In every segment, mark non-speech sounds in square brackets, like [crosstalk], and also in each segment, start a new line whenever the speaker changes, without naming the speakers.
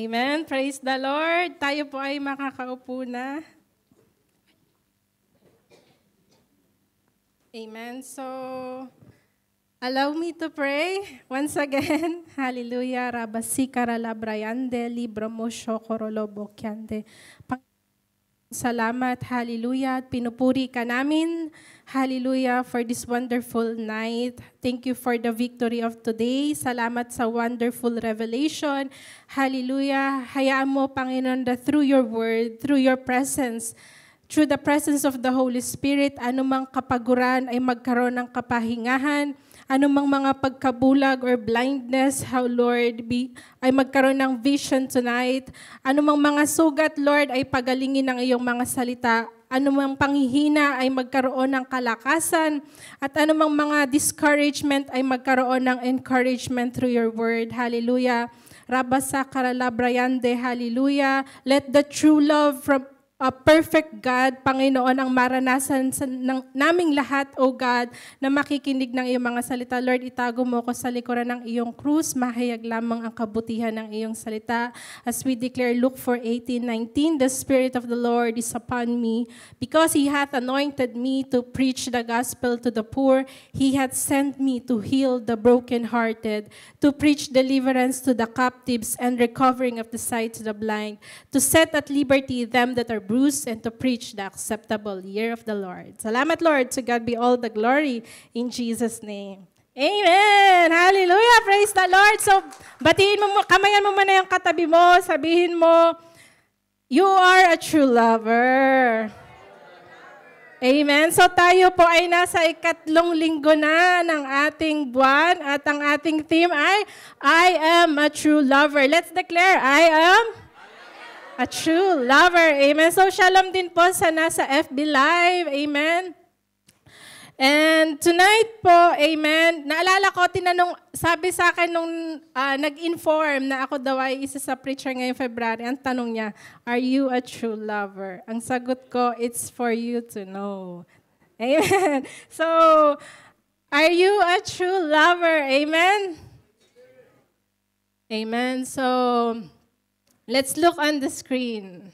Amen. Praise the Lord. Tayo po ay makakaupo na. Amen. So, allow me to pray once again. [laughs] Hallelujah. Rabasi karalabrayande, libro mo shokorolo bokyande. Panginoon, Salamat, hallelujah. Pinupuri ka namin, hallelujah, for this wonderful night. Thank you for the victory of today. Salamat sa wonderful revelation. Hallelujah. Hayaan mo, Panginoon, that through your word, through your presence, through the presence of the Holy Spirit, anumang kapaguran ay magkaroon ng kapahingahan, anumang mga pagkabulag or blindness, how Lord, be, ay magkaroon ng vision tonight. Anumang mga sugat, Lord, ay pagalingin ng iyong mga salita anumang panghihina ay magkaroon ng kalakasan at anumang mga discouragement ay magkaroon ng encouragement through your word. Hallelujah. Rabasa karalabrayande. Hallelujah. Let the true love from a perfect God, Panginoon, ang maranasan sa, ng, naming lahat, O God, na makikinig ng iyong mga salita. Lord, itago mo ko sa likuran ng iyong krus, mahayag lamang ang kabutihan ng iyong salita. As we declare Luke 4.18-19, The Spirit of the Lord is upon me, because He hath anointed me to preach the gospel to the poor. He hath sent me to heal the brokenhearted, to preach deliverance to the captives and recovering of the sight to the blind, to set at liberty them that are bruise and to preach the acceptable year of the Lord. Salamat Lord, to God be all the glory in Jesus' name. Amen! Hallelujah! Praise the Lord! So, batiin mo, kamayan mo muna yung katabi mo, sabihin mo, You are a true lover. Amen. So tayo po ay nasa ikatlong linggo na ng ating buwan at ang ating theme ay I am a true lover. Let's declare, I am A true lover. Amen. So, shalom din po sa nasa FB Live. Amen. And tonight po, amen, naalala ko, tinanong, sabi sa akin nung uh, nag-inform na ako daw ay isa sa preacher ngayong February, ang tanong niya, are you a true lover? Ang sagot ko, it's for you to know. Amen. [laughs] So, are you a true lover? Amen? Amen. So, Let's look on the screen.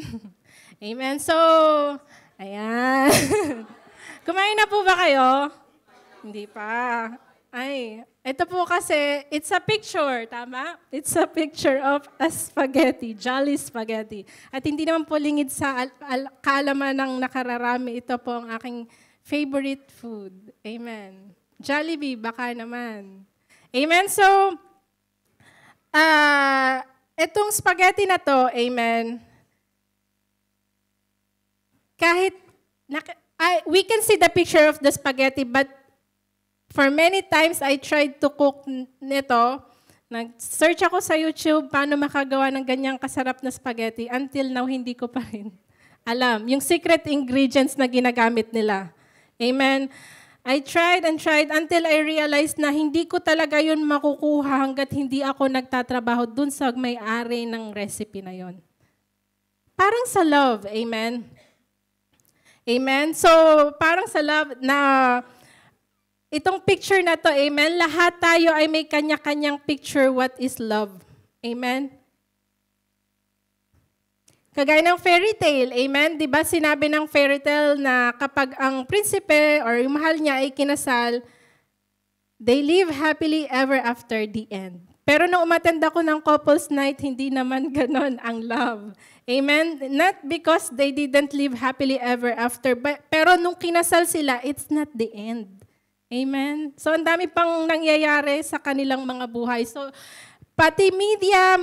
[laughs] Amen. So, ayan. [laughs] Kumain na po ba kayo? Hindi pa. Ay, ito po kasi, it's a picture, tama? It's a picture of a spaghetti, jolly spaghetti. At hindi naman po lingid sa al- al- kaalaman ng nakararami. Ito po ang aking favorite food. Amen. Jollibee, baka naman. Amen? So, uh, itong spaghetti na to, amen, kahit, I, we can see the picture of the spaghetti, but for many times I tried to cook nito. Nag-search ako sa YouTube paano makagawa ng ganyang kasarap na spaghetti. Until now, hindi ko pa rin [laughs] alam. Yung secret ingredients na ginagamit nila. Amen. I tried and tried until I realized na hindi ko talaga yun makukuha hanggat hindi ako nagtatrabaho dun sa may-ari ng recipe na yon. Parang sa love, amen? Amen? So, parang sa love na itong picture na to, amen? Lahat tayo ay may kanya-kanyang picture what is love. Amen? Kagaya ng fairy tale, amen? Di ba sinabi ng fairy tale na kapag ang prinsipe or yung mahal niya ay kinasal, they live happily ever after the end. Pero nung umatenda ko ng couples night, hindi naman ganon ang love. Amen? Not because they didn't live happily ever after, but, pero nung kinasal sila, it's not the end. Amen? So ang dami pang nangyayari sa kanilang mga buhay. So Pati media,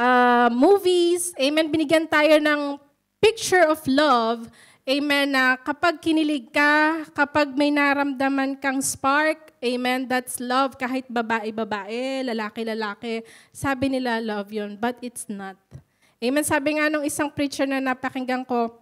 uh, movies, amen, binigyan tayo ng picture of love, amen, na kapag kinilig ka, kapag may naramdaman kang spark, amen, that's love, kahit babae-babae, lalaki-lalaki, sabi nila love yun, but it's not. Amen, sabi nga nung isang preacher na napakinggan ko,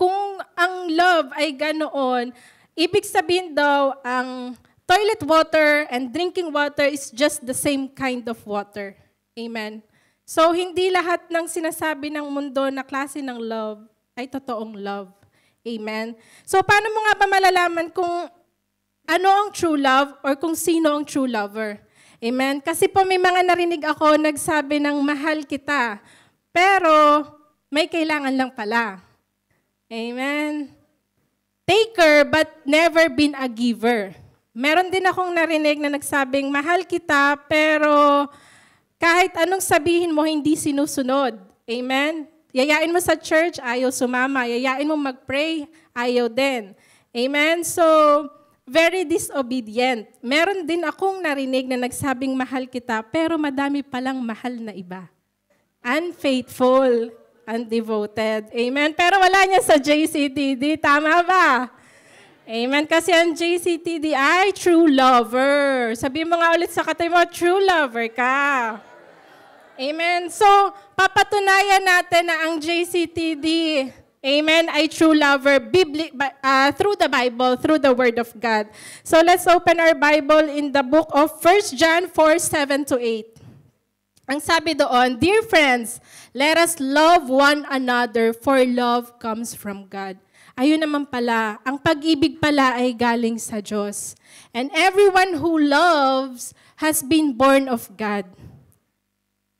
kung ang love ay ganoon, ibig sabihin daw ang toilet water and drinking water is just the same kind of water. Amen. So, hindi lahat ng sinasabi ng mundo na klase ng love ay totoong love. Amen. So, paano mo nga ba malalaman kung ano ang true love or kung sino ang true lover? Amen. Kasi po may mga narinig ako nagsabi ng mahal kita, pero may kailangan lang pala. Amen. Taker but never been a giver. Meron din akong narinig na nagsabing, mahal kita, pero kahit anong sabihin mo, hindi sinusunod. Amen? Yayain mo sa church, ayaw sumama. Yayain mo mag-pray, ayaw din. Amen? So, very disobedient. Meron din akong narinig na nagsabing mahal kita, pero madami palang mahal na iba. Unfaithful, undevoted. Amen? Pero wala niya sa JCTD, tama ba? Amen. Kasi ang JCTDI, true lover. Sabi mo nga ulit sa katay mo, true lover ka. Amen. So, papatunayan natin na ang JCTD, amen, ay true lover Bibli- uh, through the Bible, through the Word of God. So, let's open our Bible in the book of 1 John 4, to 8. Ang sabi doon, Dear friends, let us love one another, for love comes from God. Ayun naman pala, ang pag-ibig pala ay galing sa Diyos. And everyone who loves has been born of God.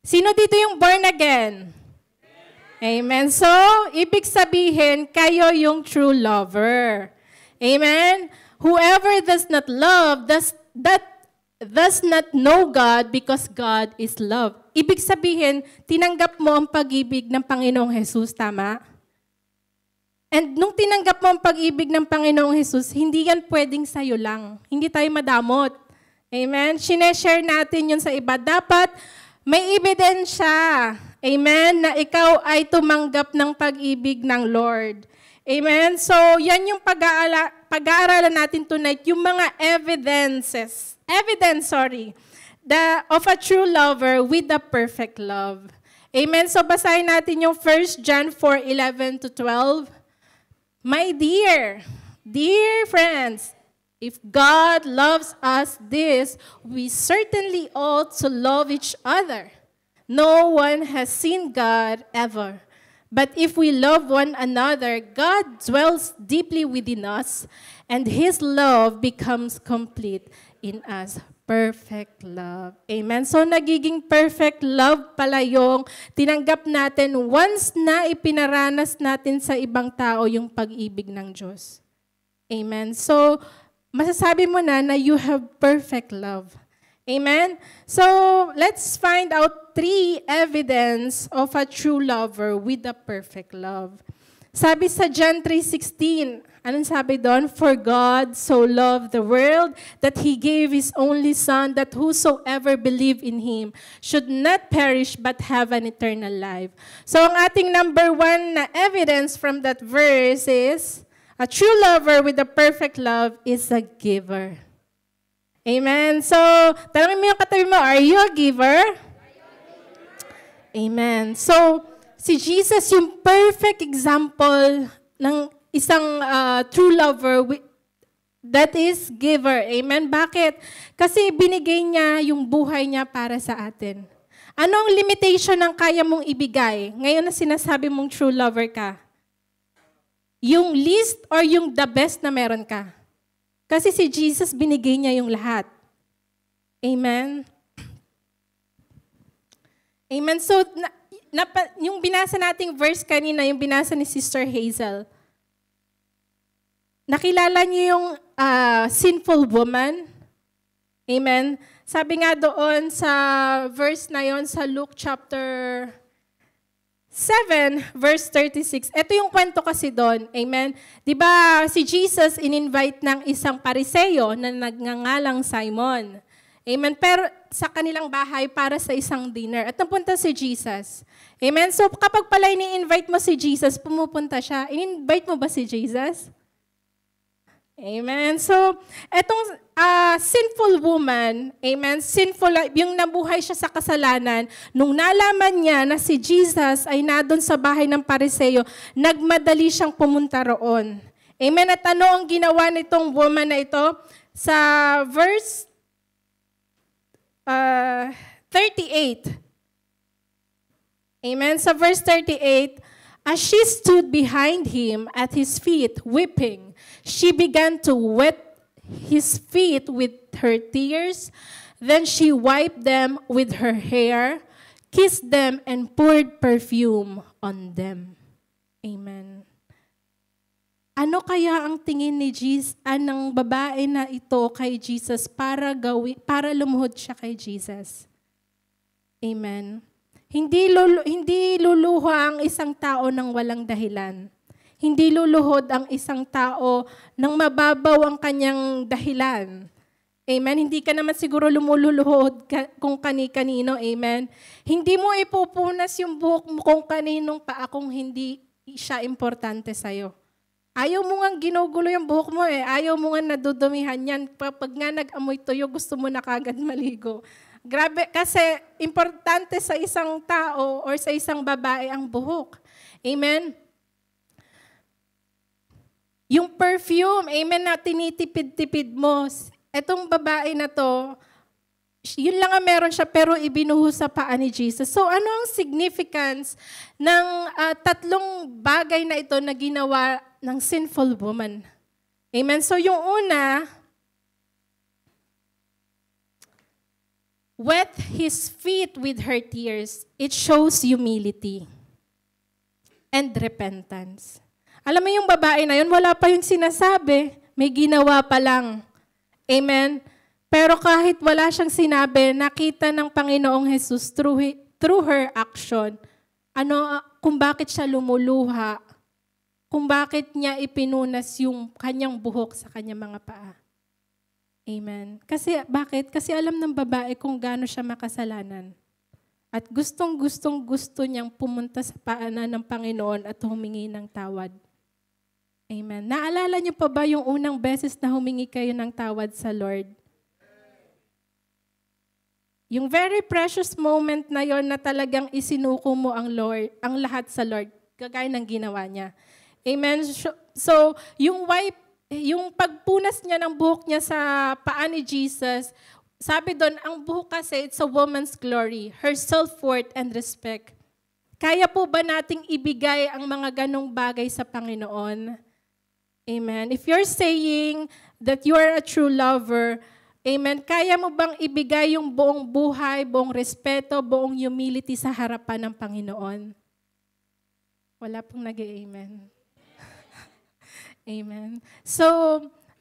Sino dito yung born again? Amen. So, ibig sabihin, kayo yung true lover. Amen. Whoever does not love does that does not know God because God is love. Ibig sabihin, tinanggap mo ang pag-ibig ng Panginoong Jesus, tama? Tama. And nung tinanggap mo ang pag-ibig ng Panginoong Jesus, hindi yan pwedeng sa'yo lang. Hindi tayo madamot. Amen? Sineshare natin yun sa iba. Dapat may ebidensya. Amen? Na ikaw ay tumanggap ng pag-ibig ng Lord. Amen? So, yan yung pag-aala, pag-aaralan natin tonight, yung mga evidences. Evidence, sorry. The, of a true lover with a perfect love. Amen? So, basahin natin yung 1 John 4, 11 to 12. My dear, dear friends, if God loves us this, we certainly ought to love each other. No one has seen God ever. But if we love one another, God dwells deeply within us, and his love becomes complete in us. Perfect love. Amen. So nagiging perfect love pala yung tinanggap natin once na ipinaranas natin sa ibang tao yung pag-ibig ng Diyos. Amen. So masasabi mo na na you have perfect love. Amen? So, let's find out three evidence of a true lover with a perfect love. Sabi sa John 3.16, Anong sabi doon? For God so loved the world that He gave His only Son that whosoever believe in Him should not perish but have an eternal life. So ang ating number one na evidence from that verse is, a true lover with a perfect love is a giver. Amen. So, tanongin mo yung katabi mo, are you a giver? Amen. So, si Jesus yung perfect example ng isang uh, true lover that is giver. Amen? Bakit? Kasi binigay niya yung buhay niya para sa atin. Anong limitation ang kaya mong ibigay ngayon na sinasabi mong true lover ka? Yung least or yung the best na meron ka? Kasi si Jesus binigay niya yung lahat. Amen? Amen. So, na, na, yung binasa nating verse kanina, yung binasa ni Sister Hazel, Nakilala niyo yung uh, sinful woman? Amen. Sabi nga doon sa verse na yon sa Luke chapter 7 verse 36. Ito yung kwento kasi doon. Amen. 'Di ba si Jesus in-invite ng isang pariseo na nagngangalang Simon. Amen. Pero sa kanilang bahay para sa isang dinner. At napunta si Jesus. Amen. So kapag pala ini-invite mo si Jesus, pumupunta siya. In-invite mo ba si Jesus? Amen. So, etong uh, sinful woman, amen, sinful, yung nabuhay siya sa kasalanan, nung nalaman niya na si Jesus ay nadon sa bahay ng pariseyo, nagmadali siyang pumunta roon. Amen. At ano ang ginawa nitong woman na ito? Sa verse uh, ah, 38. Amen. Sa verse 38, As she stood behind him at his feet, weeping, She began to wet his feet with her tears. Then she wiped them with her hair, kissed them, and poured perfume on them. Amen. Ano kaya ang tingin ni Jesus, anang ah, babae na ito kay Jesus para, gawi, para lumuhod siya kay Jesus? Amen. Hindi, lulu, hindi luluha ang isang tao ng walang dahilan. Hindi luluhod ang isang tao nang mababaw ang kanyang dahilan. Amen? Hindi ka naman siguro lumululuhod kung kani-kanino. Amen? Hindi mo ipupunas yung buhok mo kung kaninong pa akong hindi siya importante sa'yo. Ayaw mo nga ginugulo yung buhok mo eh. Ayaw mo nga nadudumihan yan. Pag nga nag-amoy tuyo, gusto mo na kagad maligo. Grabe, kasi importante sa isang tao or sa isang babae ang buhok. Amen? Yung perfume, amen na, tinitipid-tipid mo. Etong babae na to, yun lang ang meron siya pero ibinuhos sa paa ni Jesus. So ano ang significance ng uh, tatlong bagay na ito na ginawa ng sinful woman? Amen. So yung una, wet his feet with her tears. It shows humility and repentance. Alam mo yung babae na yun, wala pa yung sinasabi. May ginawa pa lang. Amen? Pero kahit wala siyang sinabi, nakita ng Panginoong Jesus through, through her action ano, ah, kung bakit siya lumuluha, kung bakit niya ipinunas yung kanyang buhok sa kanyang mga paa. Amen. Kasi bakit? Kasi alam ng babae kung gaano siya makasalanan. At gustong-gustong gusto niyang pumunta sa paanan ng Panginoon at humingi ng tawad. Amen. Naalala niyo pa ba yung unang beses na humingi kayo ng tawad sa Lord? Yung very precious moment na yon na talagang isinuko mo ang Lord, ang lahat sa Lord, kagaya ng ginawa niya. Amen. So, yung wipe, yung pagpunas niya ng buhok niya sa paa ni Jesus, sabi doon, ang buhok kasi, it's a woman's glory, her self-worth and respect. Kaya po ba nating ibigay ang mga ganong bagay sa Panginoon? Amen. If you're saying that you are a true lover, Amen. Kaya mo bang ibigay yung buong buhay, buong respeto, buong humility sa harapan ng Panginoon? Wala pong nag amen [laughs] Amen. So,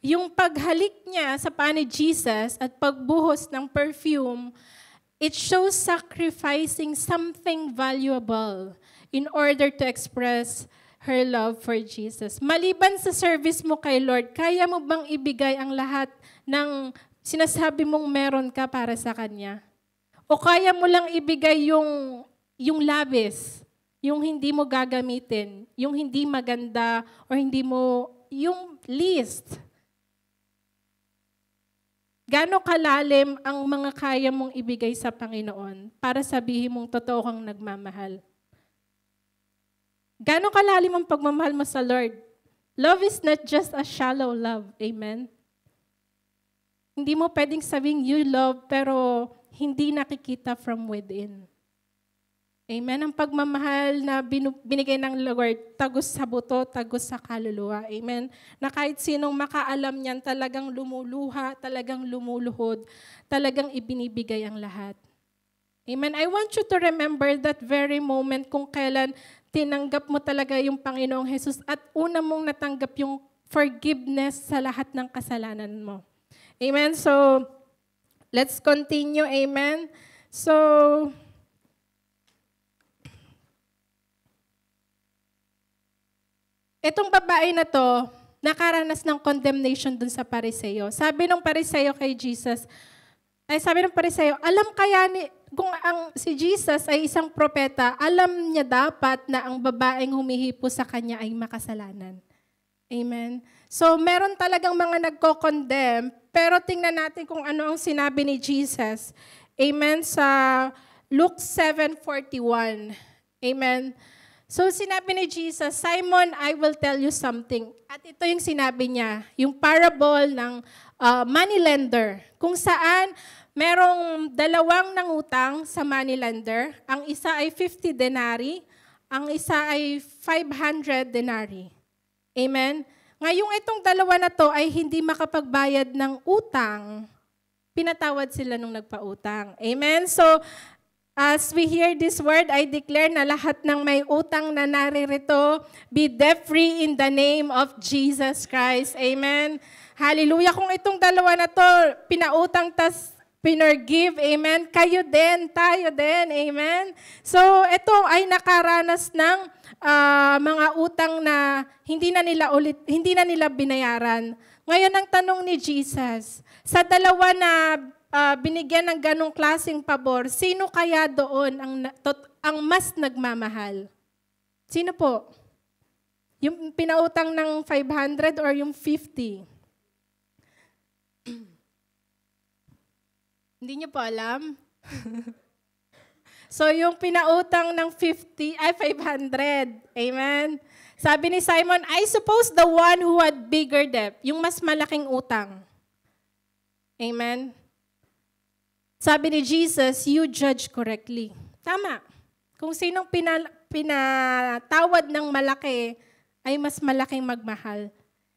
yung paghalik niya sa paa ni Jesus at pagbuhos ng perfume, it shows sacrificing something valuable in order to express her love for Jesus. Maliban sa service mo kay Lord, kaya mo bang ibigay ang lahat ng sinasabi mong meron ka para sa Kanya? O kaya mo lang ibigay yung, yung labis, yung hindi mo gagamitin, yung hindi maganda, o hindi mo, yung list. Gano'ng kalalim ang mga kaya mong ibigay sa Panginoon para sabihin mong totoo kang nagmamahal? Gano'ng kalalim ang pagmamahal mo sa Lord? Love is not just a shallow love. Amen? Hindi mo pwedeng sabing you love pero hindi nakikita from within. Amen. Ang pagmamahal na binigay ng Lord, tagos sa buto, tagos sa kaluluwa. Amen. Na kahit sinong makaalam niyan, talagang lumuluha, talagang lumuluhod, talagang ibinibigay ang lahat. Amen. I want you to remember that very moment kung kailan tinanggap mo talaga yung Panginoong Jesus at una mong natanggap yung forgiveness sa lahat ng kasalanan mo. Amen? So, let's continue. Amen? So, itong babae na to, nakaranas ng condemnation dun sa pariseyo. Sabi ng pariseyo kay Jesus, ay sabi ng pariseyo, alam kaya ni, kung ang si Jesus ay isang propeta, alam niya dapat na ang babaeng humihipo sa kanya ay makasalanan. Amen. So meron talagang mga nagko-condemn, pero tingnan natin kung ano ang sinabi ni Jesus. Amen sa Luke 7:41. Amen. So sinabi ni Jesus, Simon, I will tell you something. At ito yung sinabi niya, yung parable ng uh, money lender, kung saan merong dalawang nangutang sa Manilander. Ang isa ay 50 denari, ang isa ay 500 denari. Amen? Ngayong itong dalawa na to ay hindi makapagbayad ng utang, pinatawad sila nung nagpautang. Amen? So, As we hear this word, I declare na lahat ng may utang na naririto, be debt-free in the name of Jesus Christ. Amen. Hallelujah. Kung itong dalawa na to, pinautang tas pinergive. amen? Kayo din, tayo din, amen? So, ito ay nakaranas ng uh, mga utang na hindi na nila ulit, hindi na nila binayaran. Ngayon ang tanong ni Jesus, sa dalawa na uh, binigyan ng ganong klasing pabor, sino kaya doon ang, tot, ang mas nagmamahal? Sino po? Yung pinautang ng 500 or yung 50? Hindi niyo po alam? [laughs] so yung pinautang ng 50, ay 500. Amen? Sabi ni Simon, I suppose the one who had bigger debt, yung mas malaking utang. Amen? Sabi ni Jesus, you judge correctly. Tama. Kung sinong pinal- pinatawad ng malaki, ay mas malaking magmahal.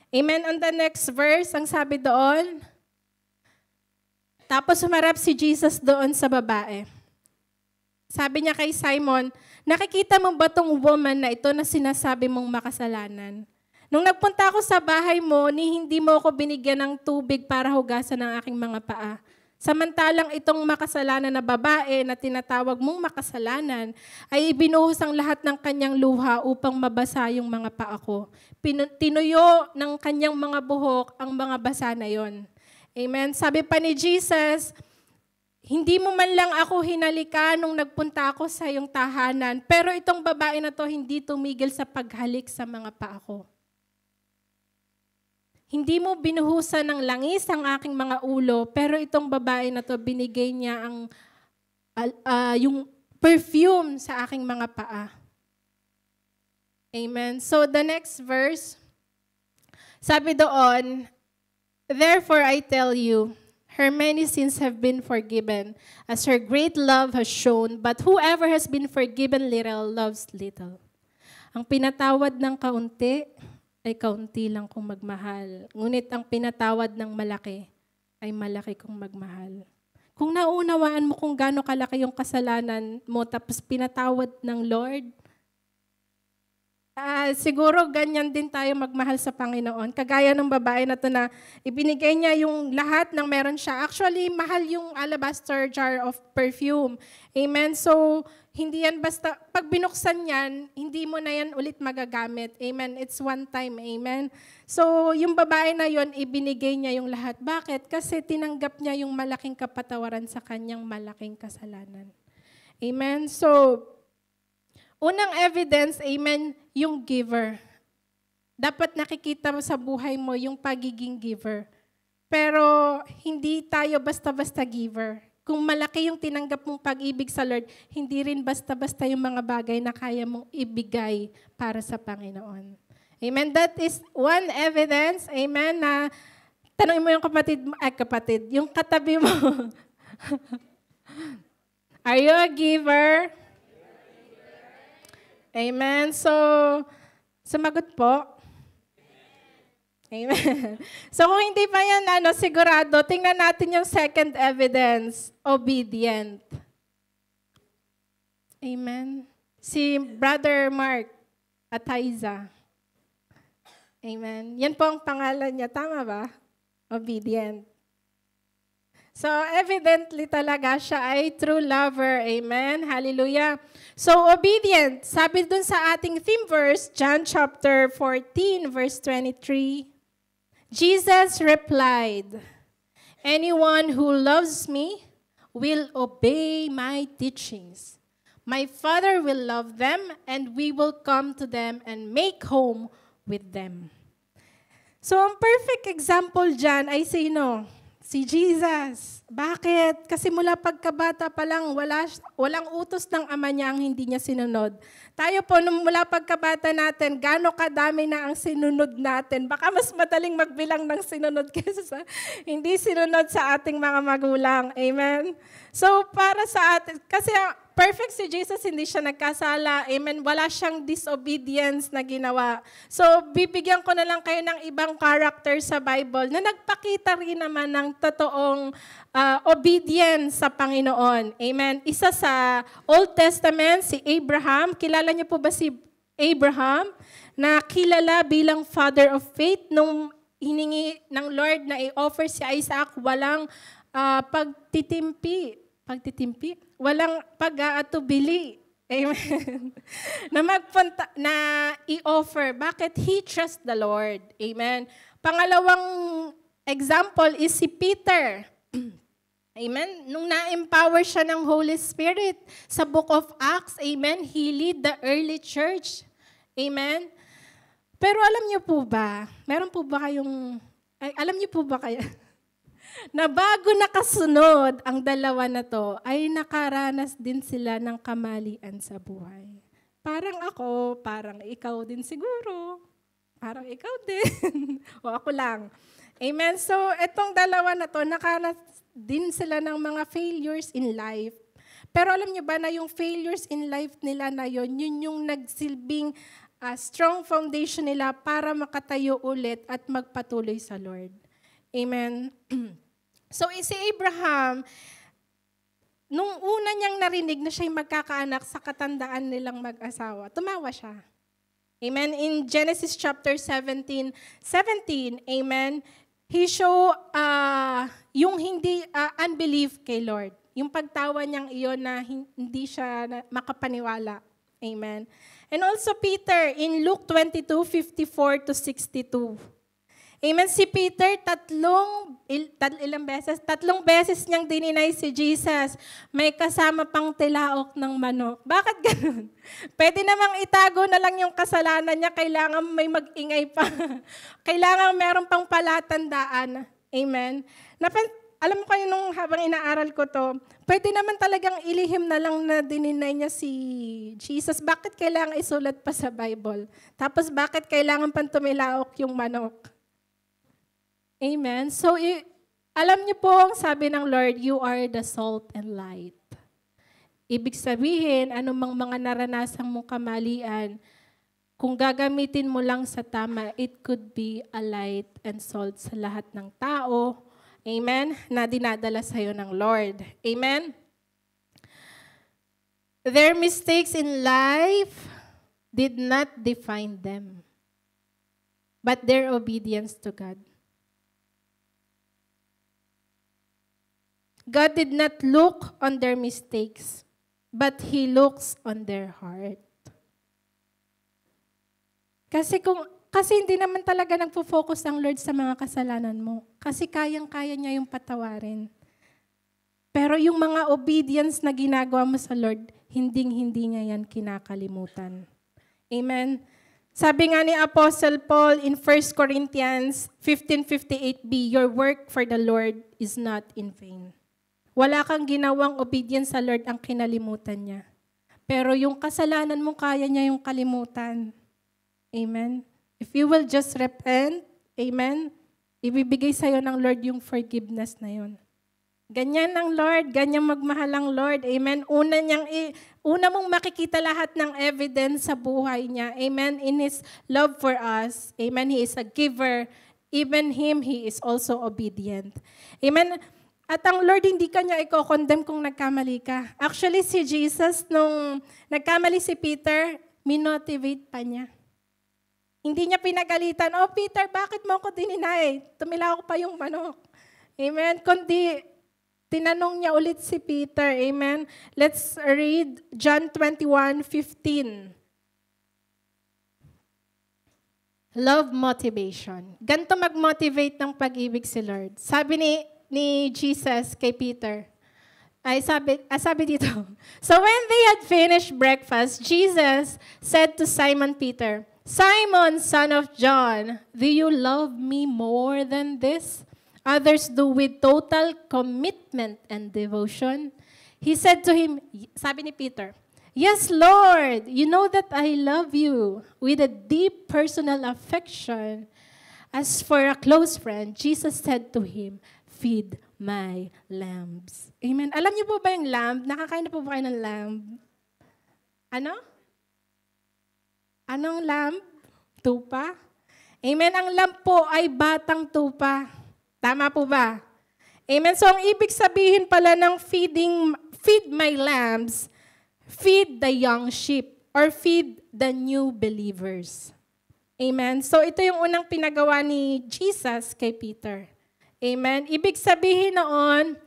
Amen? On the next verse, ang sabi doon, tapos humarap si Jesus doon sa babae. Sabi niya kay Simon, nakikita mo ba tong woman na ito na sinasabi mong makasalanan? Nung nagpunta ako sa bahay mo, ni hindi mo ako binigyan ng tubig para hugasan ang aking mga paa. Samantalang itong makasalanan na babae na tinatawag mong makasalanan ay ibinuhos ang lahat ng kanyang luha upang mabasa yung mga paa ko. Pin- tinuyo ng kanyang mga buhok ang mga basa na yon. Amen. Sabi pa ni Jesus, hindi mo man lang ako hinalika nung nagpunta ako sa iyong tahanan, pero itong babae na to hindi tumigil sa paghalik sa mga paa ko. Hindi mo binuhusan ng langis ang aking mga ulo, pero itong babae na to binigay niya ang uh, uh, yung perfume sa aking mga paa. Amen. So the next verse, sabi doon, Therefore, I tell you, her many sins have been forgiven, as her great love has shown, but whoever has been forgiven little loves little. Ang pinatawad ng kaunti ay kaunti lang kung magmahal. Ngunit ang pinatawad ng malaki ay malaki kung magmahal. Kung naunawaan mo kung gaano kalaki yung kasalanan mo tapos pinatawad ng Lord, Uh, siguro ganyan din tayo magmahal sa Panginoon. Kagaya ng babae na to na ibinigay niya yung lahat ng meron siya. Actually, mahal yung alabaster jar of perfume. Amen? So, hindi yan basta, pag binuksan yan, hindi mo na yan ulit magagamit. Amen? It's one time. Amen? So, yung babae na yon ibinigay niya yung lahat. Bakit? Kasi tinanggap niya yung malaking kapatawaran sa kanyang malaking kasalanan. Amen? So, Unang evidence, amen, yung giver. Dapat nakikita mo sa buhay mo yung pagiging giver. Pero hindi tayo basta-basta giver. Kung malaki yung tinanggap mong pag-ibig sa Lord, hindi rin basta-basta yung mga bagay na kaya mong ibigay para sa Panginoon. Amen. That is one evidence, amen, na tanongin mo yung kapatid mo, ay kapatid, yung katabi mo. [laughs] Are you a giver? Amen. So, sumagot po. Amen. [laughs] so kung hindi pa yan ano, sigurado, tingnan natin yung second evidence, obedient. Amen. Si Brother Mark at Amen. Yan po ang pangalan niya. Tama ba? Obedient. So evidently talaga siya ay true lover. Amen. Hallelujah. So obedient. Sabi dun sa ating theme verse, John chapter 14 verse 23. Jesus replied, Anyone who loves me will obey my teachings. My Father will love them and we will come to them and make home with them. So ang perfect example dyan ay sino? Sino? Si Jesus. Bakit? Kasi mula pagkabata pa lang, wala, walang utos ng ama niya ang hindi niya sinunod. Tayo po, nung mula pagkabata natin, gano'ng kadami na ang sinunod natin. Baka mas madaling magbilang ng sinunod [laughs] kaysa sa hindi sinunod sa ating mga magulang. Amen? So, para sa atin, kasi perfect si Jesus, hindi siya nagkasala. Amen. Wala siyang disobedience na ginawa. So, bibigyan ko na lang kayo ng ibang character sa Bible na nagpakita rin naman ng totoong uh, obedience sa Panginoon. Amen. Isa sa Old Testament, si Abraham. Kilala niyo po ba si Abraham? Na kilala bilang father of faith nung hiningi ng Lord na i-offer si Isaac walang uh, pagtitimpi. Pagtitimpi? walang pag-aatubili. Amen. [laughs] na magpunta, na i-offer. Bakit? He trusts the Lord. Amen. Pangalawang example is si Peter. [clears throat] Amen. Nung na-empower siya ng Holy Spirit sa Book of Acts, amen, he lead the early church. Amen. Pero alam niyo po ba, meron po ba kayong, ay, alam niyo po ba kaya, [laughs] na bago nakasunod ang dalawa na to, ay nakaranas din sila ng kamalian sa buhay. Parang ako, parang ikaw din siguro. Parang ikaw din. [laughs] o ako lang. Amen? So, itong dalawa na to, nakaranas din sila ng mga failures in life. Pero alam niyo ba na yung failures in life nila na yon, yun yung nagsilbing uh, strong foundation nila para makatayo ulit at magpatuloy sa Lord. Amen. [clears throat] so, eh, si Abraham, nung una niyang narinig na siya'y magkakaanak sa katandaan nilang mag-asawa, tumawa siya. Amen. In Genesis chapter 17, 17, Amen, he show uh, yung hindi uh, unbelief kay Lord. Yung pagtawa niyang iyon na hindi siya makapaniwala. Amen. And also Peter in Luke 22, 54 to 62. Amen. Si Peter, tatlong, il, tat, ilang beses, tatlong beses niyang dininay si Jesus. May kasama pang tilaok ng manok. Bakit ganun? [laughs] Pwede namang itago na lang yung kasalanan niya. Kailangan may magingay pa. [laughs] Kailangan meron pang palatandaan. Amen. Napan, alam mo yun nung habang inaaral ko to, pwede naman talagang ilihim na lang na dininay niya si Jesus. Bakit kailangan isulat pa sa Bible? Tapos bakit kailangan pang tumilaok yung manok? Amen. So, alam niyo po ang sabi ng Lord, you are the salt and light. Ibig sabihin, anumang mga naranasan mong kamalian, kung gagamitin mo lang sa tama, it could be a light and salt sa lahat ng tao, amen, na dinadala sa iyo ng Lord. Amen? Their mistakes in life did not define them, but their obedience to God. God did not look on their mistakes, but He looks on their heart. Kasi kung kasi hindi naman talaga nagfo-focus ang Lord sa mga kasalanan mo. Kasi kayang-kaya niya yung patawarin. Pero yung mga obedience na ginagawa mo sa Lord, hinding-hindi niya yan kinakalimutan. Amen? Sabi nga ni Apostle Paul in 1 Corinthians 15.58b, Your work for the Lord is not in vain. Wala kang ginawang obedience sa Lord ang kinalimutan niya. Pero yung kasalanan mo, kaya niya yung kalimutan. Amen? If you will just repent, amen, ibibigay sa'yo ng Lord yung forgiveness na yun. Ganyan ang Lord, ganyan magmahal ang Lord. Amen. Una niyang una mong makikita lahat ng evidence sa buhay niya. Amen. In his love for us. Amen. He is a giver. Even him, he is also obedient. Amen. At ang Lord hindi kanya i-condemn kung nagkamali ka. Actually, si Jesus, nung nagkamali si Peter, minotivate pa niya. Hindi niya pinagalitan, Oh Peter, bakit mo ako dininay? Tumila ako pa yung manok. Amen. Kundi, tinanong niya ulit si Peter. Amen. Let's read John 21:15. Love motivation. Ganto mag-motivate ng pag-ibig si Lord. Sabi ni ni Jesus kay Peter. Ay, sabi, ah, sabi dito. [laughs] So when they had finished breakfast, Jesus said to Simon Peter, Simon, son of John, do you love me more than this? Others do with total commitment and devotion. He said to him, sabi ni Peter, Yes, Lord, you know that I love you with a deep personal affection. As for a close friend, Jesus said to him, feed my lambs. Amen. Alam niyo po ba yung lamb? Nakakain na po ba kayo ng lamb? Ano? Anong lamb? Tupa? Amen. Ang lamb po ay batang tupa. Tama po ba? Amen. So ang ibig sabihin pala ng feeding, feed my lambs, feed the young sheep or feed the new believers. Amen. So ito yung unang pinagawa ni Jesus kay Peter. Amen? Ibig sabihin noon,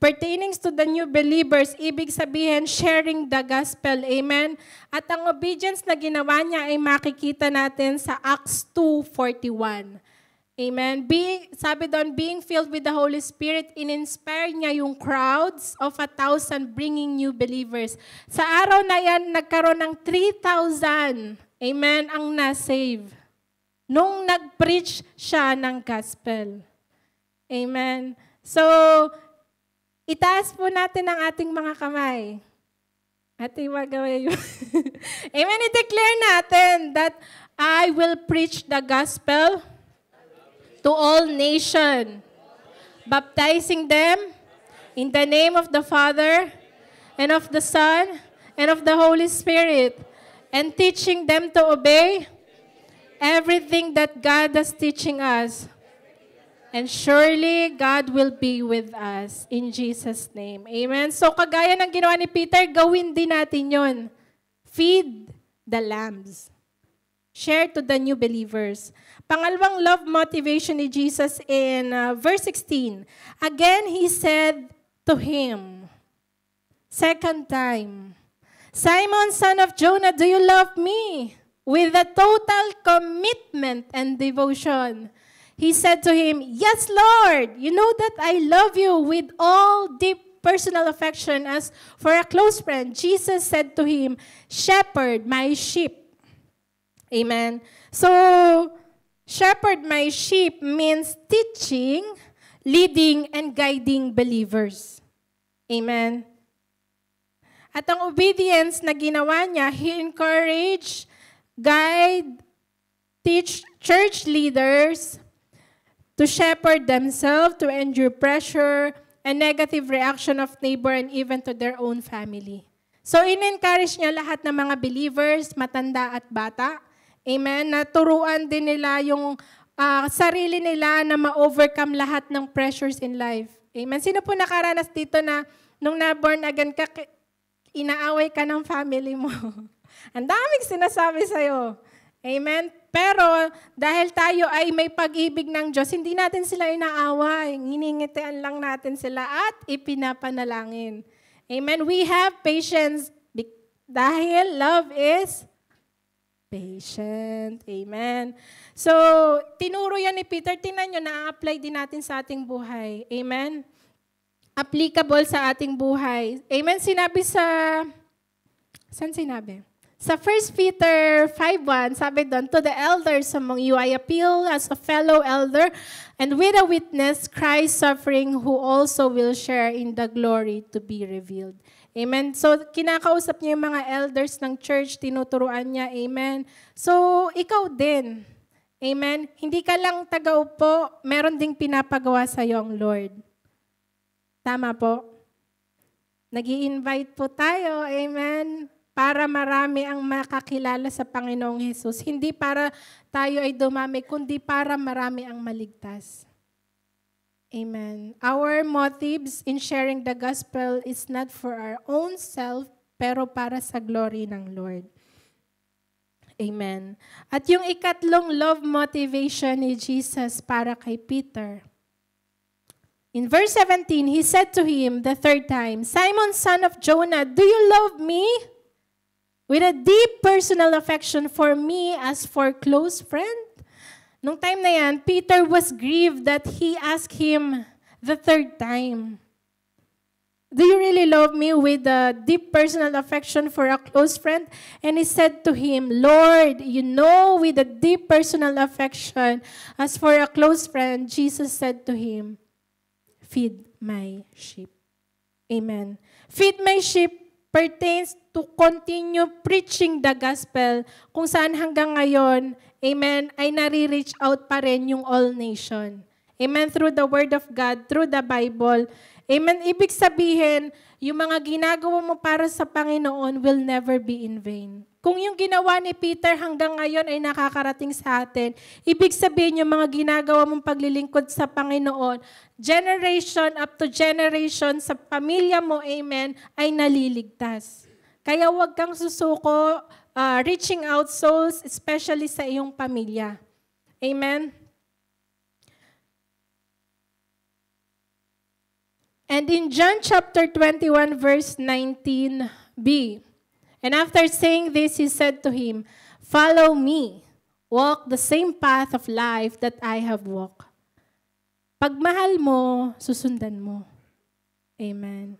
Pertaining to the new believers, ibig sabihin, sharing the gospel. Amen? At ang obedience na ginawa niya ay makikita natin sa Acts 2.41. Amen? Being, sabi doon, being filled with the Holy Spirit, in-inspire niya yung crowds of a thousand bringing new believers. Sa araw na yan, nagkaroon ng 3,000. Amen? Ang na-save. Nung nag-preach siya ng gospel. Amen. So, itaas po natin ang ating mga kamay. At iwagaway yun. [laughs] Amen. I-declare natin that I will preach the gospel to all nation, baptizing them in the name of the Father and of the Son and of the Holy Spirit, and teaching them to obey everything that God is teaching us And surely, God will be with us in Jesus' name. Amen. So, kagaya ng ginawa ni Peter, gawin din natin yon. Feed the lambs. Share to the new believers. Pangalawang love motivation ni Jesus in uh, verse 16. Again, He said to him, second time, Simon, son of Jonah, do you love me? With a total commitment and devotion. He said to him, Yes, Lord, you know that I love you with all deep personal affection as for a close friend. Jesus said to him, Shepherd my sheep. Amen. So, shepherd my sheep means teaching, leading, and guiding believers. Amen. At ang obedience na ginawa niya, he encouraged, guide, teach church leaders, to shepherd themselves, to endure pressure and negative reaction of neighbor and even to their own family. So in-encourage niya lahat ng mga believers, matanda at bata. Amen. Naturuan din nila yung uh, sarili nila na ma-overcome lahat ng pressures in life. Amen. Sino po nakaranas dito na nung na-born again ka, inaaway ka ng family mo? [laughs] Ang daming sinasabi sa'yo. Amen. Pero dahil tayo ay may pag-ibig ng Diyos, hindi natin sila inaaway. Nginingitian lang natin sila at ipinapanalangin. Amen. We have patience dahil love is patient. Amen. So, tinuro yan ni Peter. Tingnan nyo, na-apply din natin sa ating buhay. Amen. Applicable sa ating buhay. Amen. Sinabi sa... Saan sinabi? Sinabi. Sa 1 Peter 5.1, sabi doon, To the elders among you, I appeal as a fellow elder and with a witness, Christ suffering, who also will share in the glory to be revealed. Amen. So, kinakausap niya yung mga elders ng church, tinuturuan niya. Amen. So, ikaw din. Amen. Hindi ka lang tagaupo, meron ding pinapagawa sa iyo ang Lord. Tama po? nag invite po tayo. Amen para marami ang makakilala sa Panginoong Hesus. Hindi para tayo ay dumami, kundi para marami ang maligtas. Amen. Our motives in sharing the gospel is not for our own self, pero para sa glory ng Lord. Amen. At yung ikatlong love motivation ni Jesus para kay Peter. In verse 17, he said to him the third time, Simon, son of Jonah, do you love me? With a deep personal affection for me as for close friend. Nung time na yan, Peter was grieved that he asked him the third time, Do you really love me with a deep personal affection for a close friend? And he said to him, Lord, you know with a deep personal affection as for a close friend, Jesus said to him, Feed my sheep. Amen. Feed my sheep pertains to continue preaching the gospel kung saan hanggang ngayon, amen, ay nare-reach out pa rin yung all nation. Amen, through the Word of God, through the Bible. Amen, ibig sabihin, yung mga ginagawa mo para sa Panginoon will never be in vain. Kung yung ginawa ni Peter hanggang ngayon ay nakakarating sa atin, ibig sabihin yung mga ginagawa mong paglilingkod sa Panginoon, generation up to generation sa pamilya mo, amen, ay naliligtas. Kaya huwag kang susuko uh, reaching out souls, especially sa iyong pamilya. Amen? And in John chapter 21, verse 19b, And after saying this, he said to him, Follow me. Walk the same path of life that I have walked. Pagmahal mo, susundan mo. Amen.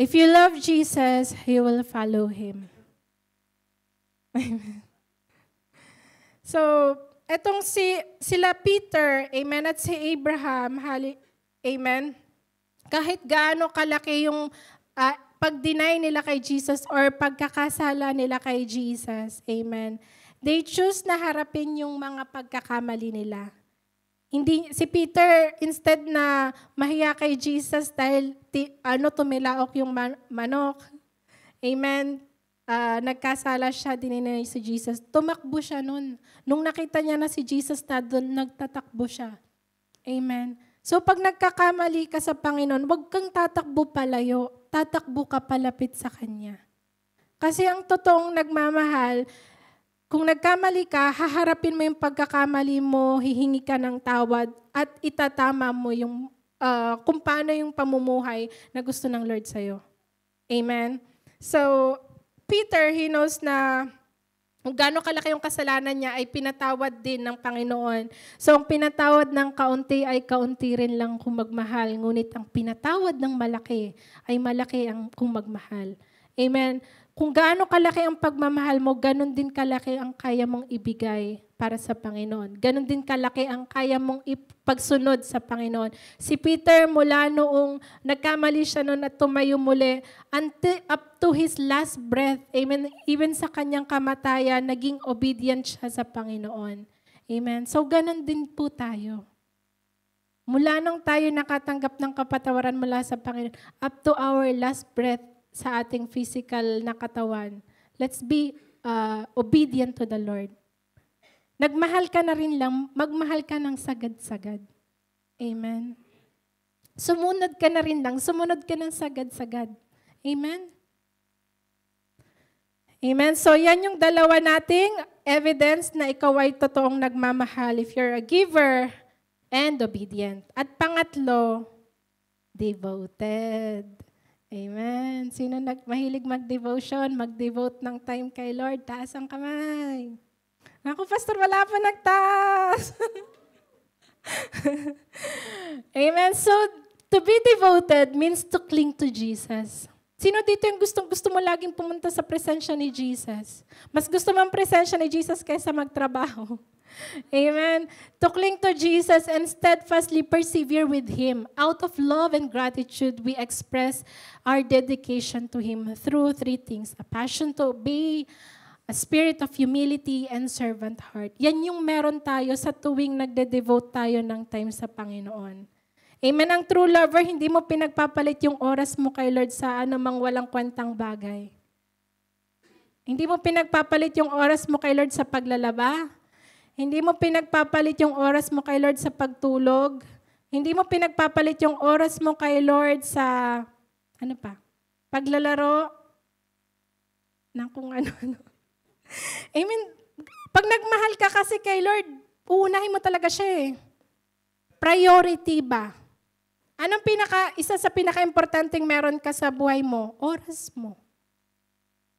If you love Jesus, you will follow Him. [laughs] Amen. So, etong si, sila Peter, amen, at si Abraham, hali, amen, kahit gaano kalaki yung uh, pag-deny nila kay Jesus or pagkakasala nila kay Jesus. Amen. They choose na harapin yung mga pagkakamali nila. Hindi si Peter instead na mahiya kay Jesus dahil ti, ano tumilaok yung man, manok. Amen. Uh, nagkasala siya, dininay si Jesus. Tumakbo siya noon Nung nakita niya na si Jesus na doon, nagtatakbo siya. Amen. So pag nagkakamali ka sa Panginoon, huwag kang tatakbo palayo tatakbo ka palapit sa Kanya. Kasi ang totoong nagmamahal, kung nagkamali ka, haharapin mo yung pagkakamali mo, hihingi ka ng tawad, at itatama mo yung uh, kung paano yung pamumuhay na gusto ng Lord sa'yo. Amen? So, Peter, he knows na kung gaano kalaki yung kasalanan niya ay pinatawad din ng Panginoon. So ang pinatawad ng kaunti ay kaunti rin lang kung magmahal, ngunit ang pinatawad ng malaki ay malaki ang kung magmahal. Amen. Kung gaano kalaki ang pagmamahal mo, ganun din kalaki ang kaya mong ibigay para sa Panginoon. Ganon din kalaki ang kaya mong ipagsunod sa Panginoon. Si Peter mula noong nagkamali siya noon at tumayo muli, until, up to his last breath, amen, even sa kanyang kamatayan, naging obedient siya sa Panginoon. Amen. So ganon din po tayo. Mula nang tayo nakatanggap ng kapatawaran mula sa Panginoon, up to our last breath, sa ating physical na katawan. Let's be uh, obedient to the Lord. Nagmahal ka na rin lang, magmahal ka ng sagad-sagad. Amen. Sumunod ka na rin lang, sumunod ka ng sagad-sagad. Amen. Amen. So yan yung dalawa nating evidence na ikaw ay totoong nagmamahal if you're a giver and obedient. At pangatlo, devoted. Amen. Sino nag mahilig mag-devotion, mag-devote ng time kay Lord, taas ang kamay. Ako, Pastor, wala pa nagtaas. [laughs] Amen. So, to be devoted means to cling to Jesus. Sino dito yung gustong gusto mo laging pumunta sa presensya ni Jesus? Mas gusto mo ang presensya ni Jesus kaysa magtrabaho. Amen. To cling to Jesus and steadfastly persevere with Him. Out of love and gratitude, we express our dedication to Him through three things. A passion to obey, a spirit of humility, and servant heart. Yan yung meron tayo sa tuwing nagde-devote tayo ng time sa Panginoon. Amen. Ang true lover, hindi mo pinagpapalit yung oras mo kay Lord sa anumang walang kwentang bagay. Hindi mo pinagpapalit yung oras mo kay Lord sa paglalaba, hindi mo pinagpapalit yung oras mo kay Lord sa pagtulog. Hindi mo pinagpapalit yung oras mo kay Lord sa, ano pa, paglalaro ng kung ano-ano. I mean, pag nagmahal ka kasi kay Lord, uunahin mo talaga siya eh. Priority ba? Anong pinaka, isa sa pinaka-importanting meron ka sa buhay mo? Oras mo.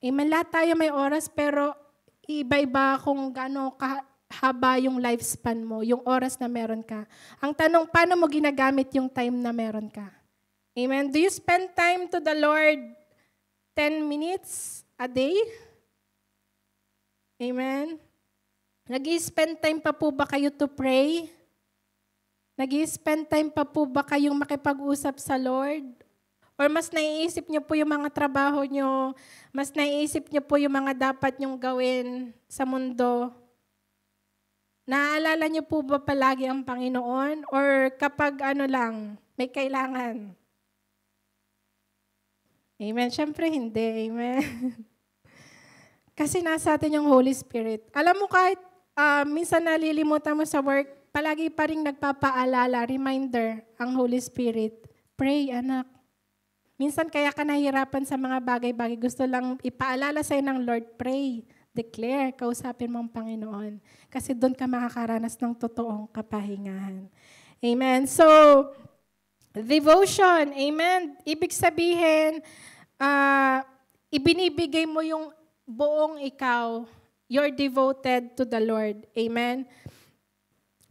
Amen. Lahat tayo may oras, pero iba-iba kung gano'n ka, haba yung lifespan mo, yung oras na meron ka. Ang tanong, paano mo ginagamit yung time na meron ka? Amen? Do you spend time to the Lord 10 minutes a day? Amen? nag spend time pa po ba kayo to pray? nag spend time pa po ba kayong makipag-usap sa Lord? Or mas naiisip niyo po yung mga trabaho niyo, mas naiisip niyo po yung mga dapat niyong gawin sa mundo. Naalala niyo po ba palagi ang Panginoon? Or kapag ano lang, may kailangan? Amen. Siyempre hindi. Amen. [laughs] Kasi nasa atin yung Holy Spirit. Alam mo kahit uh, minsan nalilimutan mo sa work, palagi pa rin nagpapaalala, reminder, ang Holy Spirit. Pray, anak. Minsan kaya ka nahihirapan sa mga bagay-bagay. Gusto lang ipaalala sa'yo ng Lord, pray. Pray Declare, kausapin mo ang Panginoon. Kasi doon ka makakaranas ng totoong kapahingahan. Amen. So, devotion. Amen. Ibig sabihin, uh, ibinibigay mo yung buong ikaw. You're devoted to the Lord. Amen.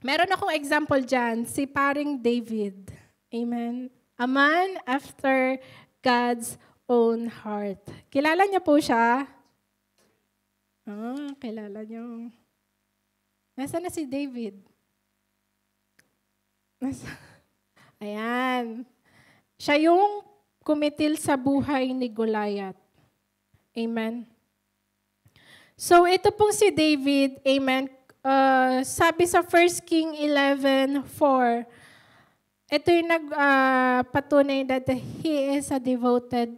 Meron akong example dyan, si paring David. Amen. A man after God's own heart. Kilala niya po siya. Ah, kilala niyo. Nasaan na si David? Nasa? [laughs] Ayan. Siya yung kumitil sa buhay ni Goliath. Amen. So ito pong si David, amen, uh, sabi sa 1 King 11.4, ito yung nagpatunay ah, uh, that he is a devoted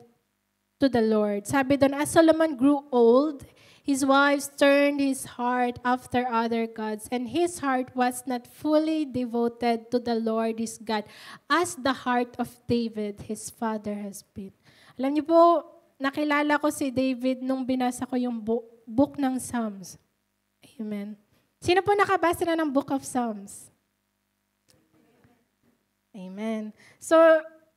to the Lord. Sabi doon, as Solomon grew old, His wives turned his heart after other gods, and his heart was not fully devoted to the Lord his God, as the heart of David, his father, has been. Alam niyo po, nakilala ko si David nung binasa ko yung book, book ng Psalms. Amen. Sino po nakabasa na ng Book of Psalms? Amen. So,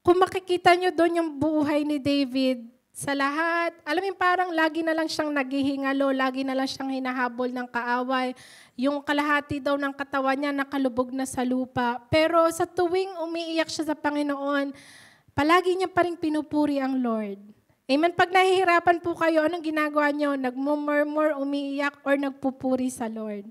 kung makikita nyo doon yung buhay ni David, sa lahat. Alam mo, parang lagi na lang siyang naghihingalo, lagi na lang siyang hinahabol ng kaaway. Yung kalahati daw ng katawan niya nakalubog na sa lupa. Pero sa tuwing umiiyak siya sa Panginoon, palagi niya pa rin pinupuri ang Lord. Amen. Pag nahihirapan po kayo, anong ginagawa niyo? Nagmumurmur, umiiyak, or nagpupuri sa Lord?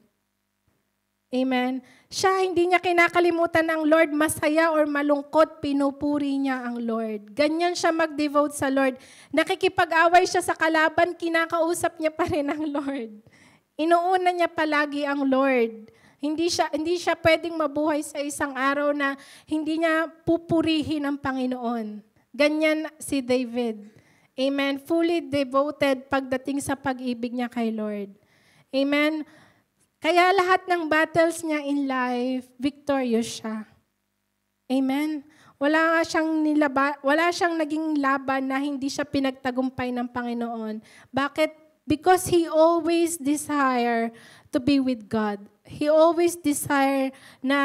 Amen. Siya, hindi niya kinakalimutan ang Lord. Masaya or malungkot, pinupuri niya ang Lord. Ganyan siya mag-devote sa Lord. Nakikipag-away siya sa kalaban, kinakausap niya pa rin ang Lord. Inuuna niya palagi ang Lord. Hindi siya, hindi siya pwedeng mabuhay sa isang araw na hindi niya pupurihin ang Panginoon. Ganyan si David. Amen. Fully devoted pagdating sa pag-ibig niya kay Lord. Amen. Kaya lahat ng battles niya in life, victorious siya. Amen. Wala siyang nilaba, wala siyang naging laban na hindi siya pinagtagumpay ng Panginoon. Bakit? Because he always desire to be with God. He always desire na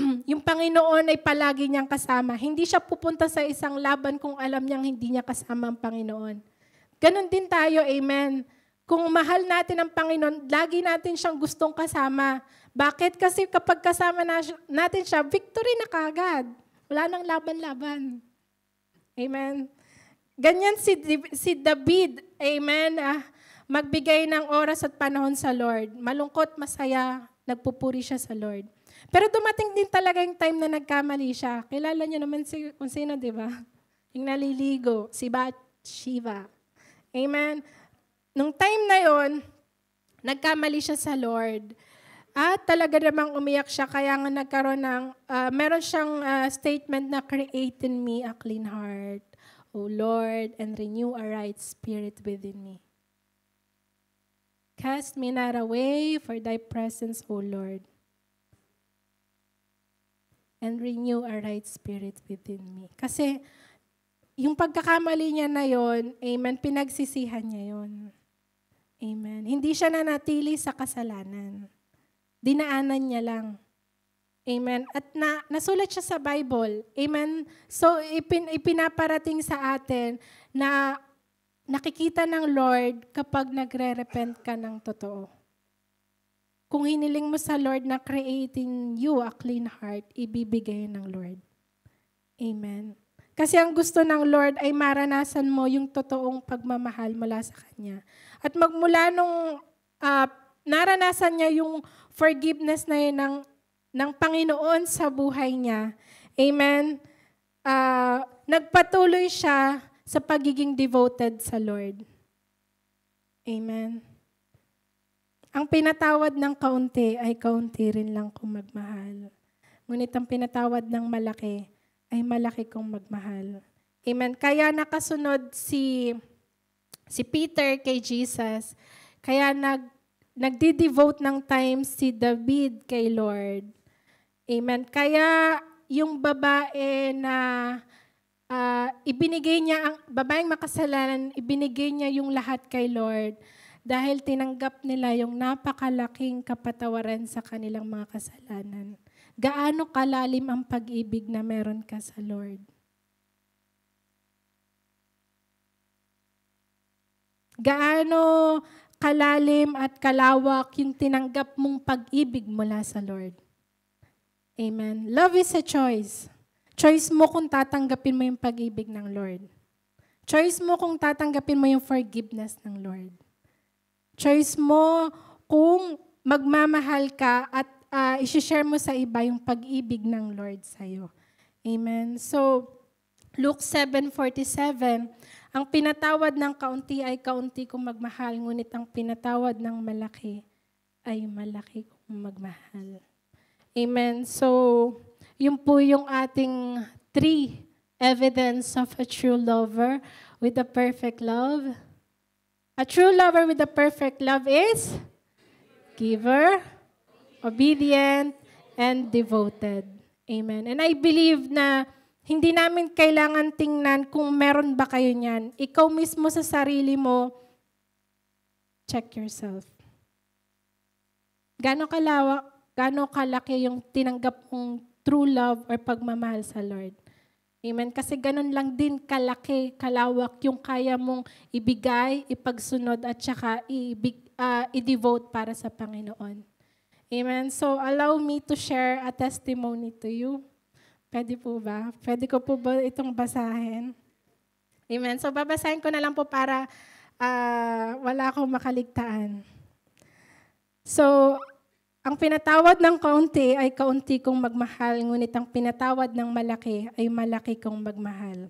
[clears throat] yung Panginoon ay palagi niyang kasama. Hindi siya pupunta sa isang laban kung alam niyang hindi niya kasama ang Panginoon. Ganon din tayo, amen. Kung mahal natin ang Panginoon, lagi natin siyang gustong kasama. Bakit? Kasi kapag kasama natin siya, victory na kagad. Wala nang laban-laban. Amen. Ganyan si, si David, amen, ah, magbigay ng oras at panahon sa Lord. Malungkot, masaya, nagpupuri siya sa Lord. Pero dumating din talaga yung time na nagkamali siya. Kilala niyo naman si, kung sino, di ba? Yung naliligo, si Bathsheba. Amen. Nung time na yon, nagkamali siya sa Lord. At talaga namang umiyak siya, kaya nga nagkaroon ng, uh, meron siyang uh, statement na, Create in me a clean heart, O Lord, and renew a right spirit within me. Cast me not away for thy presence, O Lord, and renew a right spirit within me. Kasi, yung pagkakamali niya na yon, amen, pinagsisihan niya yon. Amen. Hindi siya nanatili sa kasalanan. Dinaanan niya lang. Amen. At na, nasulat siya sa Bible. Amen. So, ipin, ipinaparating sa atin na nakikita ng Lord kapag nagre-repent ka ng totoo. Kung hiniling mo sa Lord na creating you a clean heart, ibibigay ng Lord. Amen. Kasi ang gusto ng Lord ay maranasan mo yung totoong pagmamahal mula sa Kanya. At magmula nung uh, naranasan niya yung forgiveness na yun ng, ng Panginoon sa buhay niya, amen, uh, nagpatuloy siya sa pagiging devoted sa Lord. Amen. Ang pinatawad ng kaunti ay kaunti rin lang kung magmahal. Ngunit ang pinatawad ng malaki ay malaki kong magmahal. Amen. Kaya nakasunod si si Peter kay Jesus. Kaya nag nagde-devote ng time si David kay Lord. Amen. Kaya yung babae na uh, ibinigay niya ang babaeng makasalanan, ibinigay niya yung lahat kay Lord dahil tinanggap nila yung napakalaking kapatawaran sa kanilang mga kasalanan gaano kalalim ang pag-ibig na meron ka sa Lord. Gaano kalalim at kalawak yung tinanggap mong pag-ibig mula sa Lord. Amen. Love is a choice. Choice mo kung tatanggapin mo yung pag-ibig ng Lord. Choice mo kung tatanggapin mo yung forgiveness ng Lord. Choice mo kung magmamahal ka at uh, ah, isi-share mo sa iba yung pag-ibig ng Lord sa'yo. Amen. So, Luke 7.47, Ang pinatawad ng kaunti ay kaunti kung magmahal, ngunit ang pinatawad ng malaki ay malaki kung magmahal. Amen. So, yun po yung ating three evidence of a true lover with a perfect love. A true lover with a perfect love is giver. giver obedient, and devoted. Amen. And I believe na hindi namin kailangan tingnan kung meron ba kayo niyan. Ikaw mismo sa sarili mo, check yourself. Gano'ng kalawak, gano'ng kalaki yung tinanggap mong true love or pagmamahal sa Lord. Amen. Kasi ganun lang din kalaki, kalawak yung kaya mong ibigay, ipagsunod at saka ah, i-devote para sa Panginoon. Amen. So allow me to share a testimony to you. Pwede po ba? Pwede ko po ba itong basahin? Amen. So babasahin ko na lang po para uh, wala akong makaligtaan. So, ang pinatawad ng kaunti ay kaunti kong magmahal, ngunit ang pinatawad ng malaki ay malaki kong magmahal.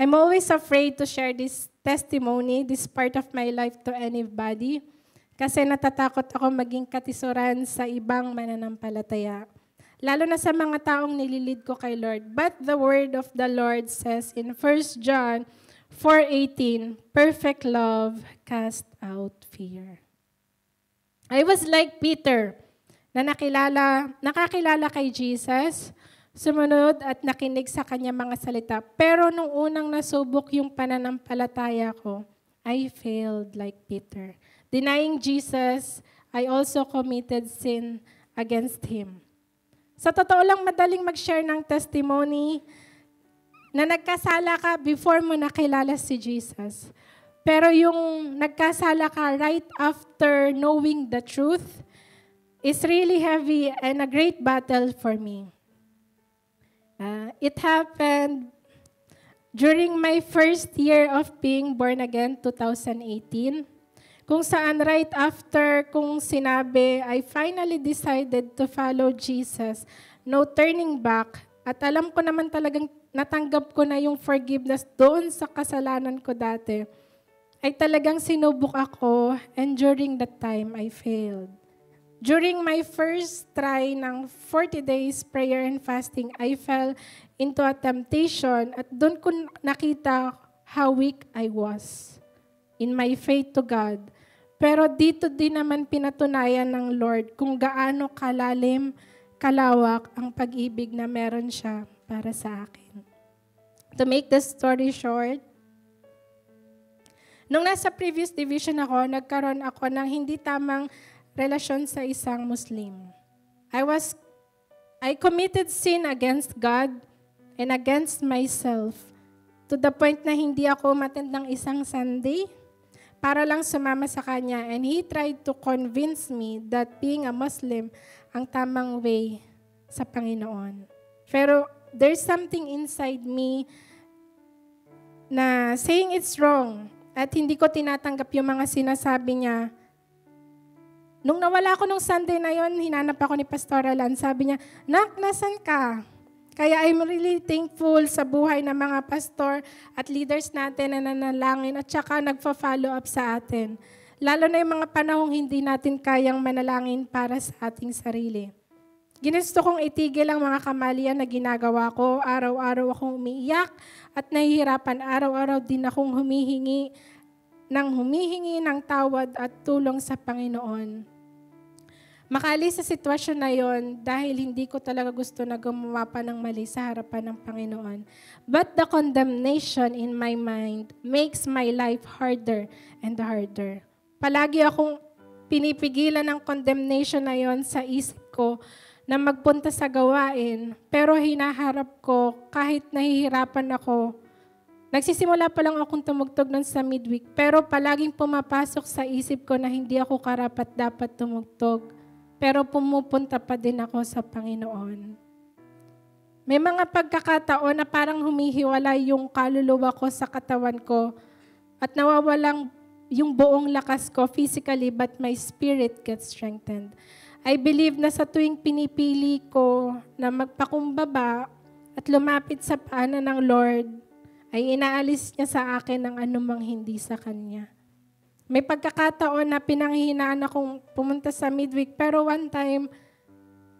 I'm always afraid to share this testimony, this part of my life to anybody. Kasi natatakot ako maging katisuran sa ibang mananampalataya. Lalo na sa mga taong nililid ko kay Lord. But the word of the Lord says in 1 John 4.18, Perfect love cast out fear. I was like Peter na nakilala, nakakilala kay Jesus, sumunod at nakinig sa kanya mga salita. Pero nung unang nasubok yung pananampalataya ko, I failed like Peter. Denying Jesus, I also committed sin against Him. Sa totoo lang, madaling mag-share ng testimony na nagkasala ka before mo nakilala si Jesus. Pero yung nagkasala ka right after knowing the truth is really heavy and a great battle for me. Uh, it happened during my first year of being born again, 2018. Kung saan right after kung sinabi, I finally decided to follow Jesus. No turning back. At alam ko naman talagang natanggap ko na yung forgiveness doon sa kasalanan ko dati. Ay talagang sinubok ako and during that time, I failed. During my first try ng 40 days prayer and fasting, I fell into a temptation at doon ko nakita how weak I was in my faith to God pero dito din naman pinatunayan ng Lord kung gaano kalalim, kalawak ang pag-ibig na meron siya para sa akin. To make the story short, nung nasa previous division ako, nagkaroon ako ng hindi tamang relasyon sa isang Muslim. I was I committed sin against God and against myself to the point na hindi ako matend ng isang Sunday para lang sumama sa kanya and he tried to convince me that being a Muslim ang tamang way sa Panginoon. Pero there's something inside me na saying it's wrong at hindi ko tinatanggap yung mga sinasabi niya. Nung nawala ko nung Sunday na yon, hinanap ako ni Pastora Lan. Sabi niya, Nak, nasan ka? Kaya I'm really thankful sa buhay ng mga pastor at leaders natin na nanalangin at saka nagpa-follow up sa atin. Lalo na yung mga panahong hindi natin kayang manalangin para sa ating sarili. Ginusto kong itigil ang mga kamalian na ginagawa ko. Araw-araw akong umiiyak at nahihirapan. Araw-araw din akong humihingi ng humihingi ng tawad at tulong sa Panginoon. Makaalis sa sitwasyon na yon dahil hindi ko talaga gusto na gumawa pa ng mali sa harapan ng Panginoon. But the condemnation in my mind makes my life harder and harder. Palagi akong pinipigilan ng condemnation na yon sa isip ko na magpunta sa gawain, pero hinaharap ko kahit nahihirapan ako. Nagsisimula pa lang akong tumugtog nun sa midweek, pero palaging pumapasok sa isip ko na hindi ako karapat dapat tumugtog pero pumupunta pa din ako sa Panginoon. May mga pagkakataon na parang humihiwalay yung kaluluwa ko sa katawan ko at nawawalang yung buong lakas ko physically but my spirit gets strengthened. I believe na sa tuwing pinipili ko na magpakumbaba at lumapit sa paanan ng Lord, ay inaalis niya sa akin ang anumang hindi sa Kanya. May pagkakataon na pinanghinaan akong pumunta sa midweek. Pero one time,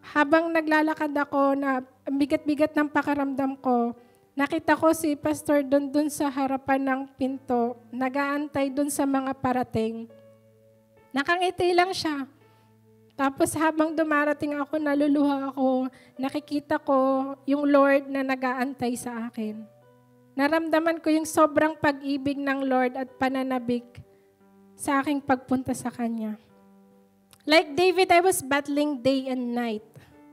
habang naglalakad ako na bigat-bigat ng pakaramdam ko, nakita ko si Pastor doon doon sa harapan ng pinto, nagaantay doon sa mga parating. Nakangiti lang siya. Tapos habang dumarating ako, naluluha ako, nakikita ko yung Lord na nagaantay sa akin. Naramdaman ko yung sobrang pag-ibig ng Lord at pananabik sa aking pagpunta sa Kanya. Like David, I was battling day and night.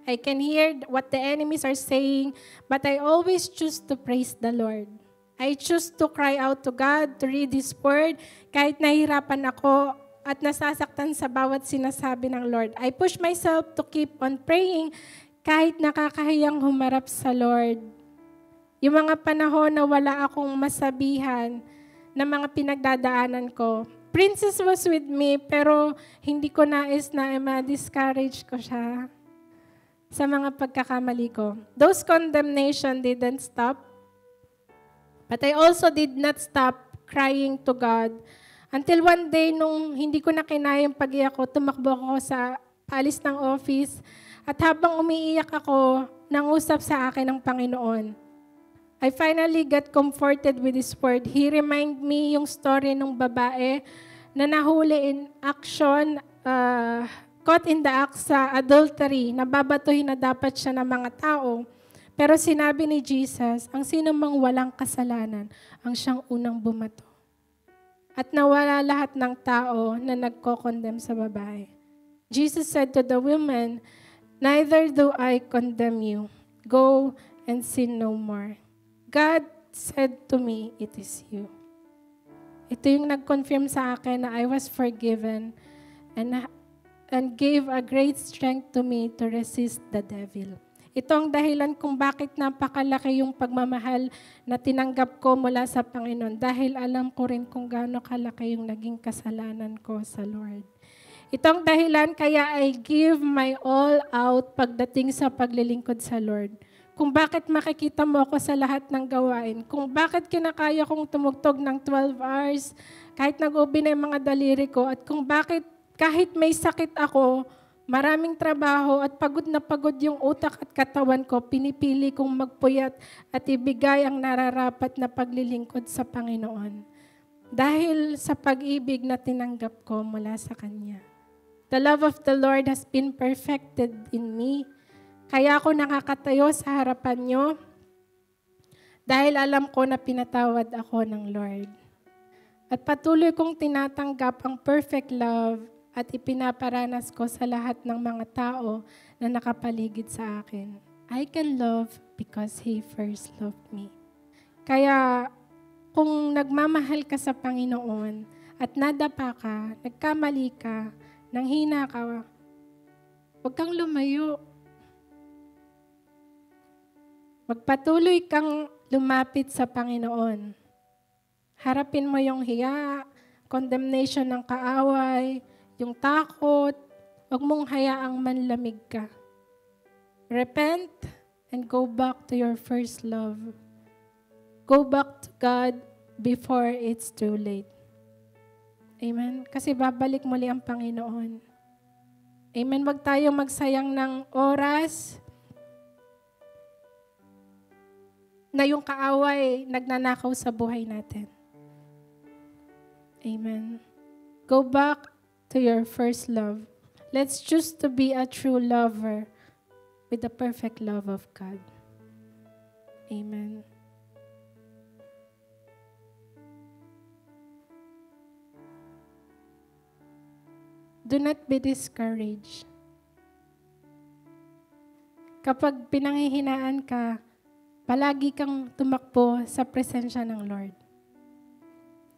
I can hear what the enemies are saying, but I always choose to praise the Lord. I choose to cry out to God, to read His Word. Kahit nahihirapan ako at nasasaktan sa bawat sinasabi ng Lord, I push myself to keep on praying kahit nakakahiyang humarap sa Lord. Yung mga panahon na wala akong masabihan ng mga pinagdadaanan ko, Princess was with me, pero hindi ko nais na ma-discourage ko siya sa mga pagkakamali ko. Those condemnation didn't stop. But I also did not stop crying to God. Until one day, nung hindi ko na kinaya yung pag-iyak ko, tumakbo ako sa alis ng office. At habang umiiyak ako, nangusap sa akin ng Panginoon. I finally got comforted with this Word. He remind me yung story ng babae na nahuli in action, uh, caught in the act sa adultery, nababatuhin na dapat siya ng mga tao. Pero sinabi ni Jesus, ang sino mang walang kasalanan, ang siyang unang bumato. At nawala lahat ng tao na nagko-condemn sa babae. Jesus said to the woman, Neither do I condemn you. Go and sin no more. God said to me, it is you. Ito yung nag-confirm sa akin na I was forgiven and, and gave a great strength to me to resist the devil. Ito ang dahilan kung bakit napakalaki yung pagmamahal na tinanggap ko mula sa Panginoon dahil alam ko rin kung gaano kalaki yung naging kasalanan ko sa Lord. Itong dahilan kaya I give my all out pagdating sa paglilingkod sa Lord kung bakit makikita mo ako sa lahat ng gawain, kung bakit kinakaya kong tumugtog ng 12 hours, kahit nag-OB na yung mga daliri ko, at kung bakit kahit may sakit ako, maraming trabaho at pagod na pagod yung utak at katawan ko, pinipili kong magpuyat at ibigay ang nararapat na paglilingkod sa Panginoon. Dahil sa pag-ibig na tinanggap ko mula sa Kanya. The love of the Lord has been perfected in me kaya ako nakakatayo sa harapan nyo dahil alam ko na pinatawad ako ng Lord. At patuloy kong tinatanggap ang perfect love at ipinaparanas ko sa lahat ng mga tao na nakapaligid sa akin. I can love because He first loved me. Kaya kung nagmamahal ka sa Panginoon at nadapa ka, nagkamali ka, nanghina ka, huwag kang lumayo Magpatuloy kang lumapit sa Panginoon. Harapin mo yung hiya, condemnation ng kaaway, yung takot. Huwag mong hayaang manlamig ka. Repent and go back to your first love. Go back to God before it's too late. Amen? Kasi babalik muli ang Panginoon. Amen? Huwag tayong magsayang ng oras, na yung kaaway nagnanakaw sa buhay natin. Amen. Go back to your first love. Let's choose to be a true lover with the perfect love of God. Amen. Do not be discouraged. Kapag pinanghihinaan ka, Palagi kang tumakbo sa presensya ng Lord.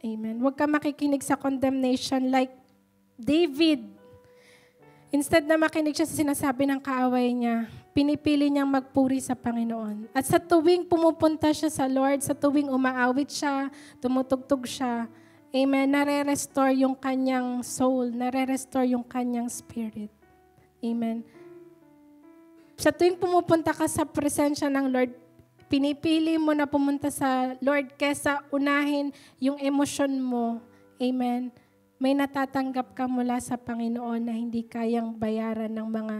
Amen. Huwag ka makikinig sa condemnation like David. Instead na makinig siya sa sinasabi ng kaaway niya, pinipili niyang magpuri sa Panginoon. At sa tuwing pumupunta siya sa Lord, sa tuwing umaawit siya, tumutugtog siya, Amen, nare-restore yung kanyang soul, nare-restore yung kanyang spirit. Amen. Sa tuwing pumupunta ka sa presensya ng Lord, pinipili mo na pumunta sa Lord kesa unahin yung emosyon mo. Amen. May natatanggap ka mula sa Panginoon na hindi kayang bayaran ng mga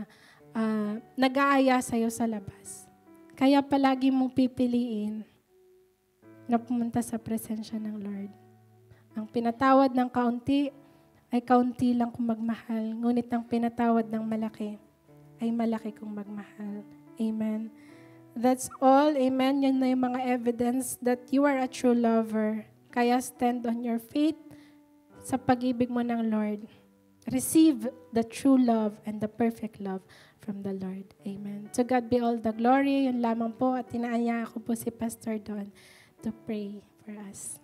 uh, nag-aaya sa'yo sa labas. Kaya palagi mong pipiliin na pumunta sa presensya ng Lord. Ang pinatawad ng kaunti ay kaunti lang kung magmahal, ngunit ang pinatawad ng malaki ay malaki kung magmahal. Amen. That's all. Amen. Yan na yung mga evidence that you are a true lover. Kaya stand on your feet sa pag-ibig mo ng Lord. Receive the true love and the perfect love from the Lord. Amen. To God be all the glory. Yun lamang po at tinaanya ako po si Pastor Don to pray for us.